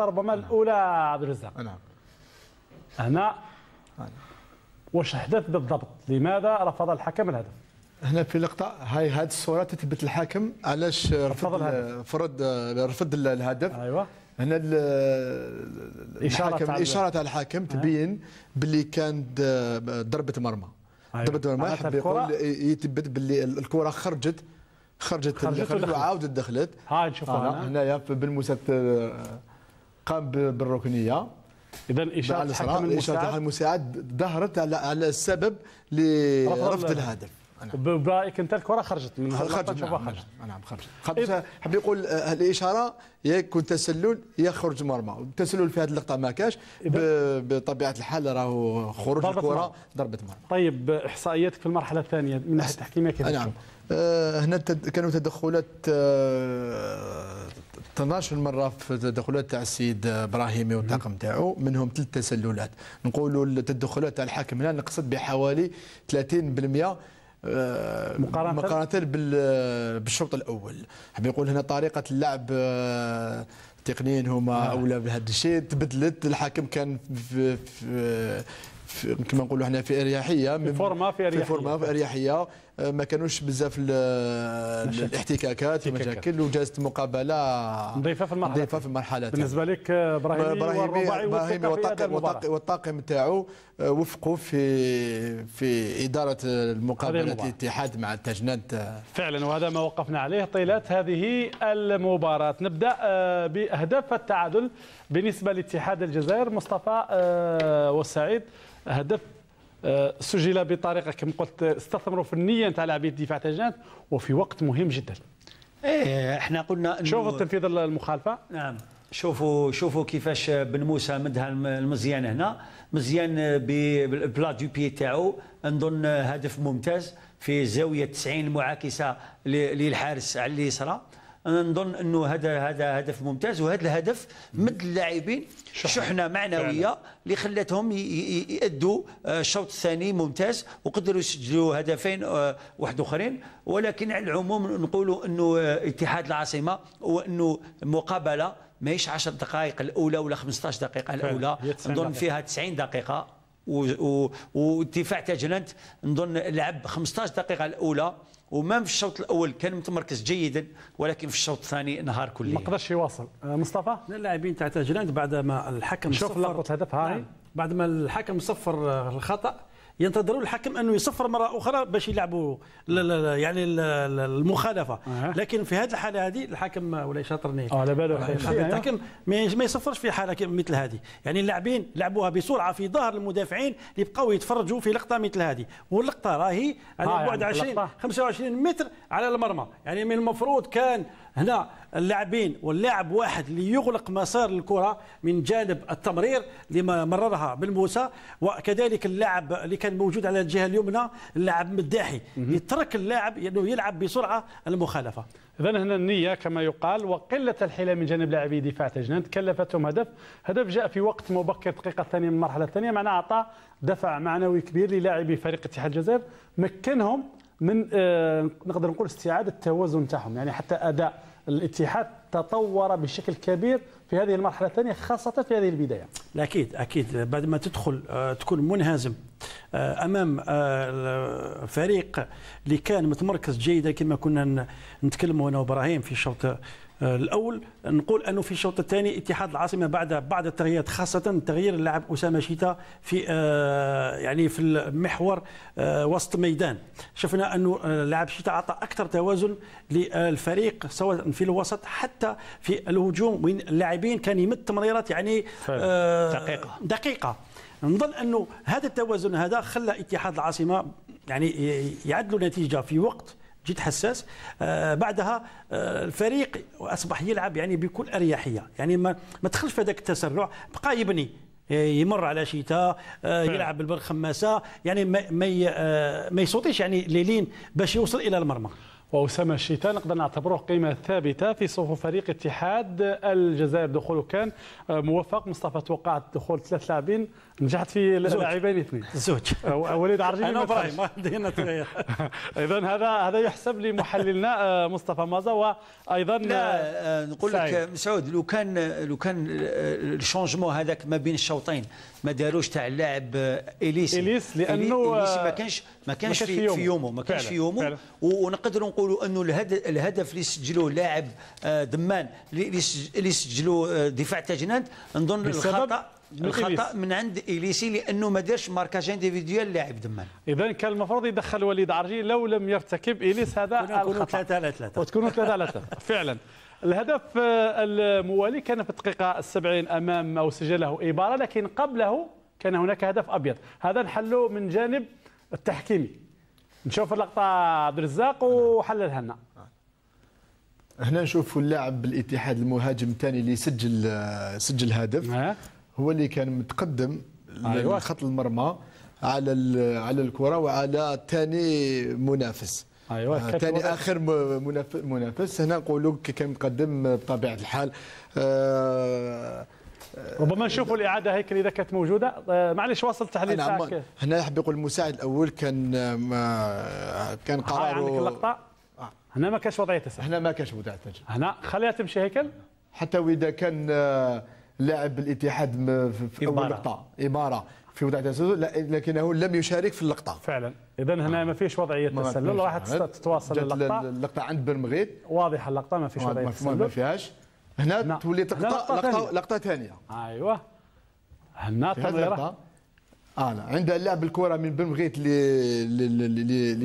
النقطه ربما نعم. الاولى عبد الرزاق نعم هنا نعم. واش حدث بالضبط لماذا رفض الحكم الهدف هنا في لقطه هاي هذه الصوره تثبت الحاكم علاش رفض فرض رفض الهدف ايوه هنا الحاكم اشاره على الحاكم أيوة. تبين باللي كانت ضربه مرمى أيوة. ضربه مرمى يحب يقول يثبت باللي الكره خرجت خرجت خرجت وعاودت دخلت هاي شوفها آه، هنايا بالمسات قام بالركنيه اذا اشاره الحكم المساعد, المساعد ظهرت على السبب لرفض الهدف نعم. برايك انت الكره خرجت من نعم، خرجت نعم خرجت نعم خرجت خرجت حاب يقول الاشاره يا يكون تسلل يخرج مرمى التسلل في هذه اللقطه ما كاش بطبيعه الحال راهو خروج الكره ضربه مرمى طيب احصائياتك في المرحله الثانيه من ناحيه التحكيميه آه، كيف نعم آه، هنا كانوا تدخلات آه، 12 مره في التدخلات تاع السيد ابراهيمي والطاقم تاعو منهم ثلاث تسللات نقولوا التدخلات تاع الحاكم هنا نقصد بحوالي 30% آه، مقارنة مقارنة بالشوط الأول حاب نقول هنا طريقة اللعب التقنيين آه، هما آه. أولى بهذا الشيء تبدلت الحاكم كان في, في كما نقولوا احنا في اريحيه في فورمه في اريحيه في فورمه في اريحيه آه، ما كانوش بزاف الاحتكاكات المشاكل وجازت مقابله نظيفه في المرحله نظيفه في المرحله بالنسبه لك ابراهيم ابراهيم والطاقم تاعو آه، وفقوا في في اداره المقابله الاتحاد مع التجنيد فعلا وهذا ما وقفنا عليه طيلات هذه المباراه نبدا آه، باهداف التعادل بالنسبه لاتحاد الجزائر مصطفى والسعيد هدف آه، سجل بطريقه كما قلت استثمروا في النيه نتاع لاعبي الدفاع تاع وفي وقت مهم جدا. ايه احنا قلنا شوفوا تنفيذ المخالفه نعم شوفوا شوفوا كيفاش بن موسى مدها المزيان هنا مزيان بلا دو بي تاعو نظن هدف ممتاز في زاويه 90 معاكسه للحارس على اليسرى انا نظن انه هذا هذا هدف ممتاز وهذا الهدف مد اللاعبين شحنه معنويه اللي خلاتهم يادوا آه، الشوط الثاني ممتاز وقدروا يسجلوا هدفين آه، واحد اخرين ولكن على العموم نقولوا انه آه، اتحاد العاصمه وانه مقابله ماهيش 10 دقائق الاولى ولا 15 دقيقه الاولى نظن فيها 90 دقيقه وارتفاع تاجلنت نظن لعب 15 دقيقه الاولى ومام في الشوط الاول كان متمركز جيدا ولكن في الشوط الثاني نهار كليا ما قدرش يواصل آه، مصطفى اللاعبين تاع تاجلاند بعد ما الحكم شوف لقطه هدف هاي نعم. بعد ما الحكم صفر آه، الخطا ينتظروا الحكم انه يصفر مره اخرى باش يلعبوا يعني المخالفه لكن في هذه الحاله هذه الحكم ولا شاطرني على باله الحكم ما يصفرش في حاله مثل هذه يعني اللاعبين لعبوها بسرعه في ظهر المدافعين اللي بقاو يتفرجوا في لقطه مثل هذه واللقطه راهي على آه، يعني بعد 20 25 متر على المرمى يعني من المفروض كان هنا اللاعبين واللاعب واحد اللي يغلق مسار الكره من جانب التمرير اللي مررها بالموسى موسى وكذلك اللاعب اللي كان موجود على الجهه اليمنى اللاعب مداحي يترك اللاعب انه يلعب بسرعه المخالفه اذا هنا النيه كما يقال وقله الحيله من جانب لاعبي دفاع تجنان تكلفتهم هدف هدف جاء في وقت مبكر الدقيقه الثانيه من المرحله الثانيه معناه اعطى دفع معنوي كبير للاعبي فريق اتحاد الجزائر مكنهم من آه، نقدر نقول استعاده التوازن تاعهم يعني حتى اداء الاتحاد تطور بشكل كبير في هذه المرحله الثانيه خاصه في هذه البدايه. اكيد اكيد بعد ما تدخل آه، تكون منهزم آه، امام آه، فريق اللي كان متمركز جيدا كما كنا نتكلموا انا وابراهيم في الشوط آه، الاول نقول انه في الشوط الثاني اتحاد العاصمه بعد بعض التغييرات خاصه تغيير اللاعب اسامه شيتا في آه، يعني في المحور آه، وسط الميدان شفنا انه اللاعب شيتا اعطى اكثر توازن للفريق سواء في الوسط حتى في الهجوم وين اللاعبين كان يمد تمريرات يعني دقيقه دقيقه نظن انه هذا التوازن هذا خلى اتحاد العاصمه يعني يعدلوا نتيجه في وقت جد حساس آه بعدها آه الفريق اصبح يلعب يعني بكل اريحيه يعني ما ما دخلش في هذاك التسرع بقى يبني آه، يمر على شتاء آه، يلعب بالبرخماسه يعني ما آه، ما يصوتيش يعني ليلين باش يوصل الى المرمى وأسامة الشتاء نقدر نعتبره قيمة ثابتة في صفوف فريق اتحاد الجزائر دخوله كان آه، موفق مصطفى توقعت دخول ثلاث لاعبين نجحت في لاعبين اثنين زوج آه، وليد عرجي انا ابراهيم اذا هذا هذا يحسب لمحللنا آه، مصطفى مازا وايضا لا نقول لك مسعود لو كان لو كان الشونجمون هذاك ما بين الشوطين ما داروش تاع اللاعب اليسي اليس لانه إليس ما كانش ما كانش في, في يومه ما كانش في يومه ونقدروا نقولوا انه الهدف اللي سجلوه لاعب دمان آه، اللي سجلوا آه، دفاع تجنانت نظن الخطا الخطا من عند اليسي لانه ما دارش ماركاج انديفيديوال لاعب دمان اذا كان المفروض يدخل وليد عرجي لو لم يرتكب اليس هذا تكونوا ثلاثه على ثلاثه وتكونوا ثلاثه على ثلاثه فعلا الهدف آه، الموالي كان في الدقيقه 70 امام او سجله ايبارا لكن قبله كان هناك هدف ابيض هذا نحله من جانب التحكيمي نشوف اللقطه عبد الرزاق وحللها لنا هنا نشوفوا اللاعب بالاتحاد المهاجم الثاني اللي سجل سجل هدف اه. هو اللي كان متقدم أيوة. لخط المرمى على على الكره وعلى أيوة، آه، ثاني منافس ايوا ثاني آه اخر منافس هنا نقولوا كان مقدم بطبيعه الحال آه ربما نشوفوا الاعاده هيكل اذا كانت موجوده آه، معلش واصل تحليل تاعك هنا يحب يقول المساعد الاول كان ما آه، كان قراره عندك اللقطه آه. هنا ما كانش وضعيه تسع هنا ما كانش وضعيه تسع هنا خليها تمشي هيكل حتى واذا كان لاعب الاتحاد في اول لقطه اماره في وضع تسلل لكنه لم يشارك في اللقطه فعلا اذا هنا ما فيش وضعيه تسلل راح تتواصل اللقطه اللقطه عند بن مغيد واضحه اللقطه ما فيش وضعيه تسلل ما فيهاش هنا تولي لقطه لقطه, لقطة ثانيه ايوا هنا التمريره انا عندها اللعب الكره من بن بغيت ل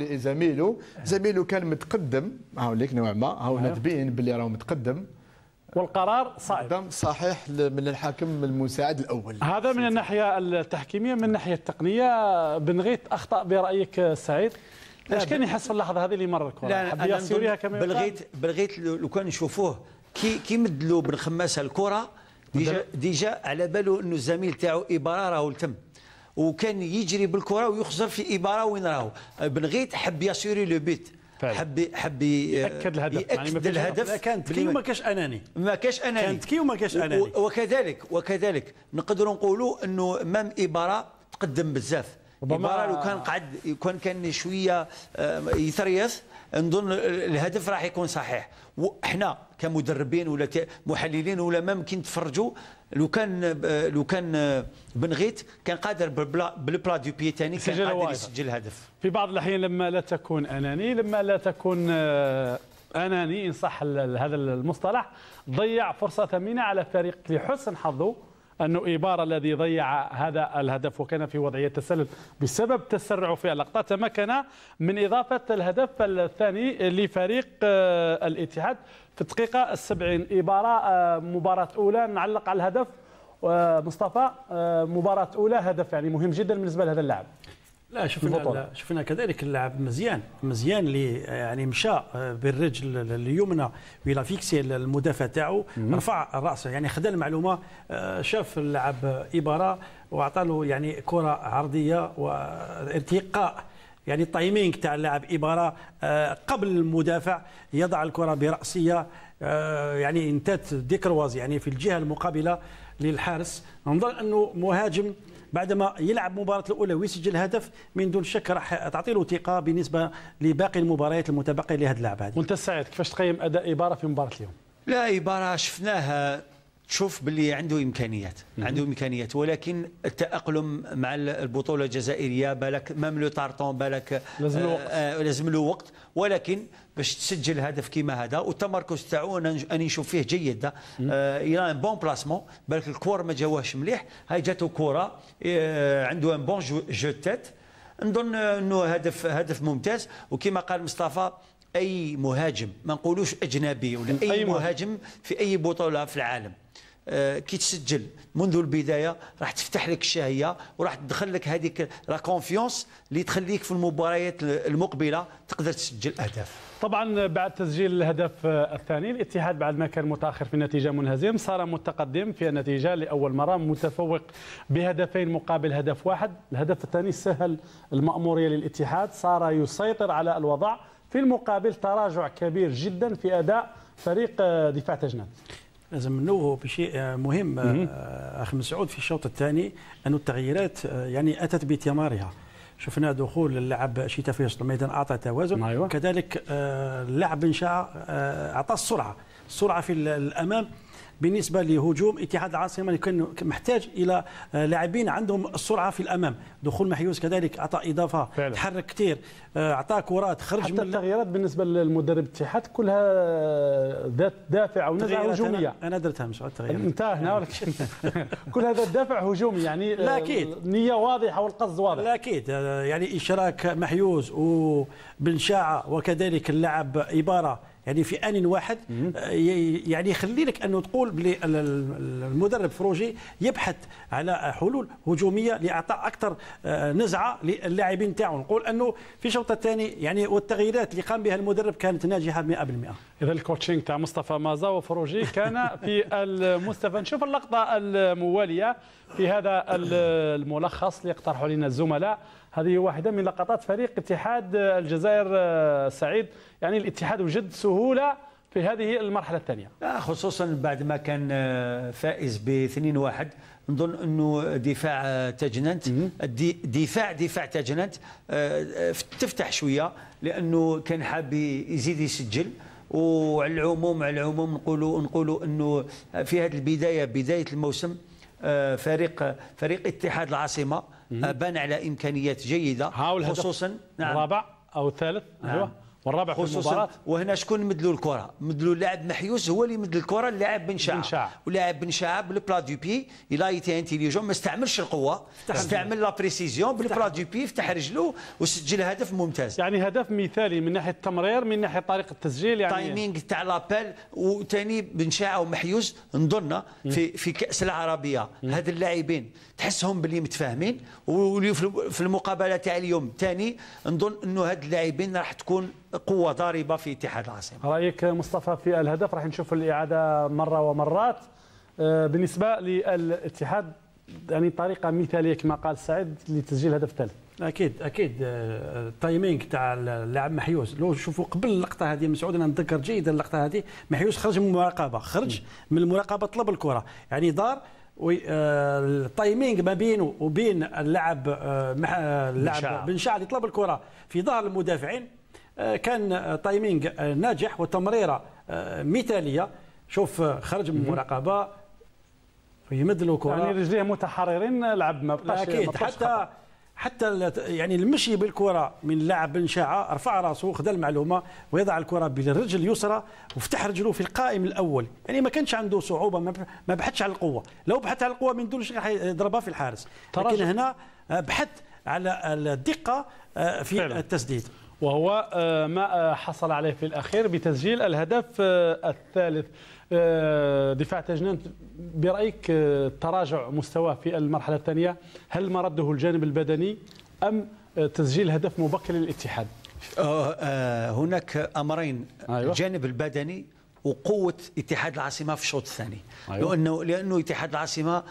لزميله زميله كان متقدم هاو ليك نوع ما هاو هنا أيوة. تبين باللي راهو متقدم والقرار صائب صحيح من الحاكم المساعد الاول هذا من الناحيه التحكيميه من الناحيه التقنيه بن غيت اخطا برايك سعيد اش كان يحس في اللحظه هذه اللي مر الكره لا انا كما بلغيت بلغيت لو كان يشوفوه كي كي مد له بن خماسه الكره ديجا ديجا على باله انه الزميل تاعو اباره راهو تم وكان يجري بالكره ويخزر في اباره وين راهو بن غيت حب ياسوري لو بيت حب حب ياكد الهدف ياكد يعني ما كانش الهدف كانت كي وما كاش اناني ما كاش اناني كانت كي وما كاش اناني وكذلك وكذلك نقدروا نقولوا انه مام اباره تقدم بزاف ابارا لو كان قعد كان كان شويه آه، يثريث نظن الهدف راح يكون صحيح وحنا كمدربين ولا محللين ولا ما يمكن تفرجوا لو كان لو كان بن غيت كان قادر بالبلا دو بي ثاني كان قادر يسجل هدف في بعض الاحيان لما لا تكون اناني لما لا تكون آه، اناني ان صح هذا المصطلح ضيع فرصه ثمينه على فريق لحسن حظه أنه إبارة الذي ضيع هذا الهدف وكان في وضعية تسلل بسبب تسرعه في اللقطة تمكن من إضافة الهدف الثاني لفريق آه، الاتحاد في الدقيقة السبعين إبارة آه، مباراة أولى نعلق على الهدف آه، مصطفى مباراة أولى هدف يعني مهم جدا بالنسبة لهذا اللاعب لا شفنا لا شفنا كذلك اللاعب مزيان مزيان اللي يعني مشى بالرجل اليمنى ولا فيكسي المدافع تاعو رفع راسه يعني خذا المعلومه آه، شاف اللاعب اباره واعطى له يعني كره عرضيه وارتقاء يعني التايمينغ تاع اللاعب اباره آه، قبل المدافع يضع الكره براسيه آه، يعني انتات ديكرواز يعني في الجهه المقابله للحارس نظن انه مهاجم بعدما يلعب مباراه الاولى ويسجل هدف من دون شك راح تعطي له ثقه بالنسبه لباقي المباريات المتبقيه لهذا اللاعب هذا وانت سعيد كيفاش تقيم اداء اباره في مباراه اليوم لا اباره شفناها تشوف باللي عنده امكانيات عنده امكانيات ولكن التاقلم مع البطوله الجزائريه بالك مام لو طارطون بالك لازم له آه، وقت آه، لازم له وقت ولكن باش تسجل هدف كيما هذا والتمركز تاعو اني نشوف فيه جيد آه، الى ان بون بلاسمون بالك الكور ما جاوهش مليح هاي جاتو كره عنده ان بون جو تيت نظن انه هدف هدف ممتاز وكما قال مصطفى اي مهاجم ما نقولوش اجنبي ولا أي مهاجم في اي بطوله في العالم آه، كي تسجل منذ البدايه راح تفتح لك الشهيه وراح تدخل لك هذيك لا كونفيونس اللي تخليك في المباريات المقبله تقدر تسجل اهداف طبعا بعد تسجيل الهدف الثاني الاتحاد بعد ما كان متاخر في النتيجه منهزم صار متقدم في النتيجه لاول مره متفوق بهدفين مقابل هدف واحد الهدف الثاني سهل الماموريه للاتحاد صار يسيطر على الوضع في المقابل تراجع كبير جدا في اداء فريق دفاع تجنان لازم ننوه بشيء آه، مهم آه، آه، اخ مسعود في الشوط الثاني انه التغييرات يعني اتت بثمارها شفنا دخول اللاعب شيتا في وسط الميدان اعطى توازن أيوة. كذلك اللاعب بن شاء اعطى السرعه السرعه في الامام بالنسبه لهجوم اتحاد العاصمه كان محتاج الى آه، لاعبين عندهم السرعه في الامام دخول محيوس كذلك اعطى اضافه فعلا. تحرك كثير اعطى آه، كرات خرج حتى من التغييرات بالنسبه للمدرب الاتحاد كلها ذات دافع او نزعه هجوميه انا درتها مش التغييرات انت هنا نعم. ولكن كل هذا الدافع هجومي يعني آه، لا اكيد النيه واضحه والقصد واضح لا اكيد يعني اشراك محيوز وبن شاعه وكذلك اللاعب عباره يعني في ان واحد آه، يعني يخلي لك انه تقول بلي المدرب فروجي يبحث على حلول هجوميه لاعطاء اكثر آه، نزعه للاعبين تاعو نقول انه في الشوط الثاني يعني والتغييرات اللي قام بها المدرب كانت ناجحه 100% اذا الكوتشينغ تاع مصطفى مازا وفروجي كان في المستوى نشوف اللقطه المواليه في هذا الملخص اللي اقترحوا لنا الزملاء هذه واحدة من لقطات فريق اتحاد الجزائر آه، سعيد يعني الاتحاد وجد سهولة في هذه المرحلة الثانية آه، خصوصا بعد ما كان آه، فائز ب 2-1 نظن انه دفاع تجننت دفاع دفاع تجننت تفتح شوية لأنه كان حاب يزيد يسجل وعلى العموم على العموم نقولوا نقولوا انه في هذه البدايه بدايه الموسم فريق فريق اتحاد العاصمه بان على امكانيات جيده خصوصا نعم الرابع او الثالث أيوة. نعم. والرابع في المباراة وهنا شكون مدلو الكرة؟ مدلو اللاعب محيوس هو اللي مدل الكرة اللاعب بن شعب بن شعب ولاعب بن شعب بالبلا دو بي إلا ايتي انتيليجون ما استعملش القوة استعمل لا بريسيزيون بالبلا دو بي فتح رجله وسجل هدف ممتاز يعني هدف مثالي من ناحية التمرير من ناحية طريقة التسجيل يعني تايمينغ تاع لابيل وثاني بن شعب ومحيوس نظن في في كأس العربية هاد اللاعبين تحسهم باللي متفاهمين وفي المقابلة تاع اليوم ثاني نظن انه هاد اللاعبين راح تكون قوه ضاربه في اتحاد العاصمه رايك مصطفى في الهدف راح نشوف الاعاده مره ومرات آه، بالنسبه للاتحاد يعني طريقه مثاليه كما قال سعيد لتسجيل الهدف الثالث اكيد اكيد آه، التايمينغ تاع اللاعب محيوس لو شوفوا قبل اللقطه هذه مسعود انا نتذكر جيدا اللقطه هذه محيوس خرج من المراقبه خرج من المراقبه طلب الكره يعني دار آه، التايمينغ ما بينه وبين اللاعب اللاعب بن شعل يطلب الكره في ظهر المدافعين آه، كان آه، تايمينغ آه، ناجح وتمريره مثاليه شوف خرج من المراقبه يمد له كره يعني رجليه متحررين لعب ما بقاش اكيد حتى خطأ. حتى يعني المشي بالكره من لاعب بن شاعه رفع راسه وخذ المعلومه ويضع الكره بالرجل اليسرى وفتح رجله في القائم الاول يعني ما كانش عنده صعوبه ما بحثش على القوه لو بحث على القوه من دون شيء راح يضربها في الحارس لكن هنا بحث على الدقه في فعلا. التسديد وهو آه، ما آه، حصل عليه في الأخير بتسجيل الهدف آه، الثالث دفاع تجنان برأيك تراجع مستواه في المرحلة الثانية هل مرده الجانب البدني أم تسجيل هدف مبكر للاتحاد هناك أمرين أيوة. الجانب البدني وقوة اتحاد العاصمة في الشوط الثاني أيوة. لأنه لأنه اتحاد العاصمة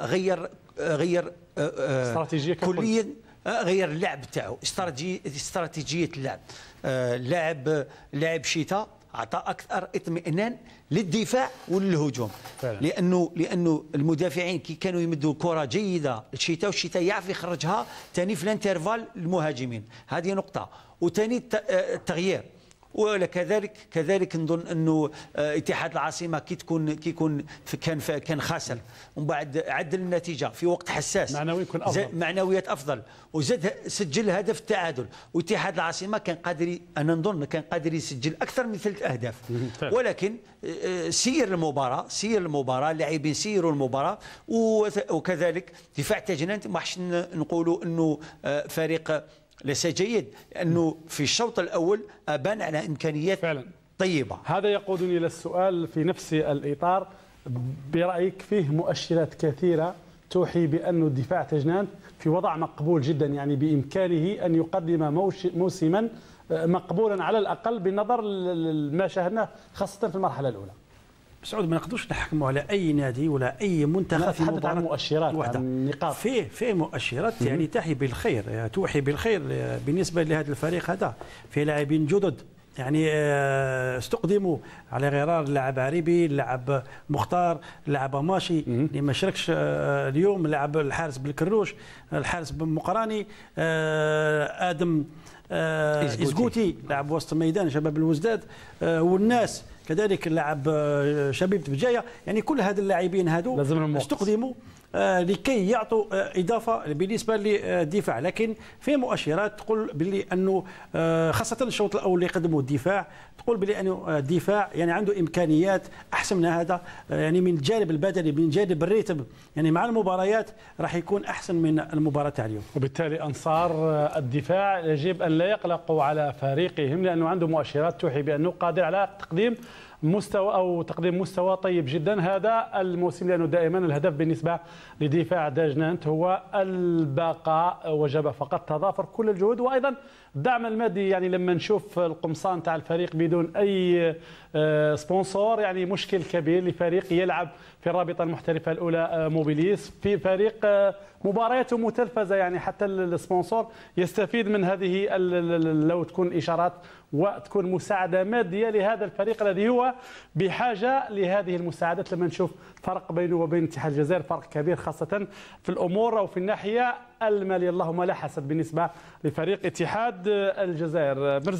غير غير استراتيجية كليا آه، غير اللعب تاعو استراتيجيه اللعب آه، لاعب لاعب شتاء اعطى اكثر اطمئنان للدفاع وللهجوم فعلا. لانه لانه المدافعين كي كانوا يمدوا كره جيده الشتاء والشتاء يعرف يخرجها ثاني في الانترفال المهاجمين هذه نقطه وثاني آه، التغيير وكذلك كذلك نظن انه آه، اتحاد العاصمه كي تكون كي يكون كان كان خاسر ومن بعد عدل النتيجه في وقت حساس معنوي يكون افضل معنويات افضل وزاد سجل هدف التعادل واتحاد العاصمه كان قادر انا نظن كان قادر يسجل اكثر من ثلاث اهداف ولكن آه، آه، سير المباراه سير المباراه اللاعبين سيروا المباراه وكذلك دفاع تجنان ما نقولوا انه فريق ليس جيد انه في الشوط الاول ابان على امكانيات فعلا طيبه هذا يقودني الى السؤال في نفس الاطار برايك فيه مؤشرات كثيره توحي بأن دفاع تجنان في وضع مقبول جدا يعني بإمكانه أن يقدم موسما آه، مقبولا على الأقل بالنظر لما شاهدناه خاصة في المرحلة الأولى سعود ما نقدروش نحكموا على اي نادي ولا اي منتخب في نتحدث عن مؤشرات وحدة. عن نقاط فيه فيه مؤشرات مم. يعني تحي بالخير توحي بالخير بالنسبه لهذا الفريق هذا فيه لاعبين جدد يعني آه، استقدموا على غرار اللاعب عريبي اللاعب مختار اللاعب ماشي اللي ما شاركش آه، اليوم لاعب الحارس بالكروش الحارس بالمقراني آه، ادم إزغوتي لاعب وسط الميدان شباب الوزداد والناس كذلك اللاعب آه، شبيبه بجايه يعني كل هاد اللاعبين هادو استخدموا آه، لكي يعطوا آه، اضافه بالنسبه للدفاع لكن في مؤشرات تقول باللي انه آه، خاصه الشوط الاول اللي قدمه الدفاع تقول بلي انه الدفاع يعني عنده امكانيات احسن من هذا يعني من الجانب البدني من جانب الريتم يعني مع المباريات راح يكون احسن من المباراه تاع اليوم وبالتالي انصار الدفاع يجب ان لا يقلقوا على فريقهم لانه عنده مؤشرات توحي بانه قادر على تقديم مستوى او تقديم مستوى طيب جدا هذا الموسم لانه دائما الهدف بالنسبه لدفاع داجنانت هو البقاء وجب فقط تضافر كل الجهود وايضا الدعم المادي يعني لما نشوف القمصان تاع الفريق بدون اي آه، سبونسور يعني مشكل كبير لفريق يلعب في الرابطه المحترفه الاولى آه، موبيليس في فريق آه، مبارياته متلفزه يعني حتى السبونسور يستفيد من هذه لو تكون اشارات وتكون مساعده ماديه لهذا الفريق الذي هو بحاجه لهذه المساعدات لما نشوف فرق بينه وبين اتحاد الجزائر فرق كبير خاصه في الامور او في الناحيه المالية اللهم لا حسد بالنسبة لفريق اتحاد الجزائر